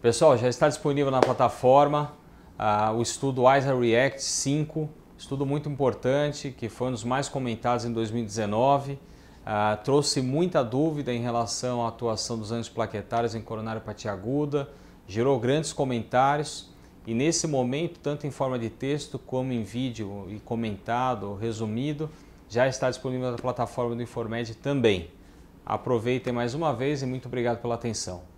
Pessoal, já está disponível na plataforma uh, o estudo ISA React 5, estudo muito importante que foi um dos mais comentados em 2019. Uh, ah, trouxe muita dúvida em relação à atuação dos antiplaquetários em coronariopatia aguda, gerou grandes comentários e nesse momento, tanto em forma de texto como em vídeo e comentado, resumido, já está disponível na plataforma do Informed também. Aproveitem mais uma vez e muito obrigado pela atenção.